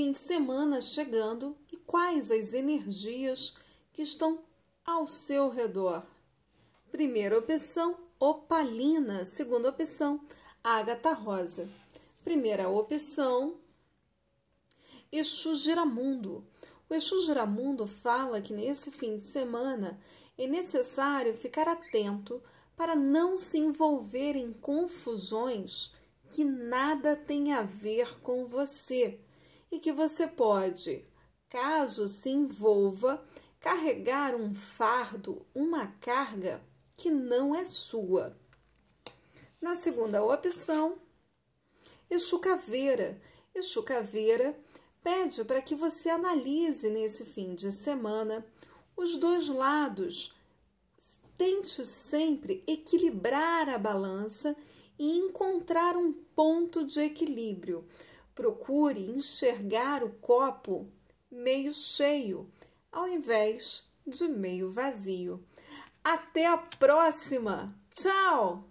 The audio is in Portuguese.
fim de semana chegando e quais as energias que estão ao seu redor. Primeira opção, opalina. Segunda opção, ágata rosa. Primeira opção, Exu Giramundo. O Exu Giramundo fala que nesse fim de semana é necessário ficar atento para não se envolver em confusões que nada tem a ver com você e que você pode, caso se envolva, carregar um fardo, uma carga que não é sua. Na segunda opção, Exu Caveira. Caveira pede para que você analise nesse fim de semana os dois lados. Tente sempre equilibrar a balança e encontrar um ponto de equilíbrio. Procure enxergar o copo meio cheio, ao invés de meio vazio. Até a próxima! Tchau!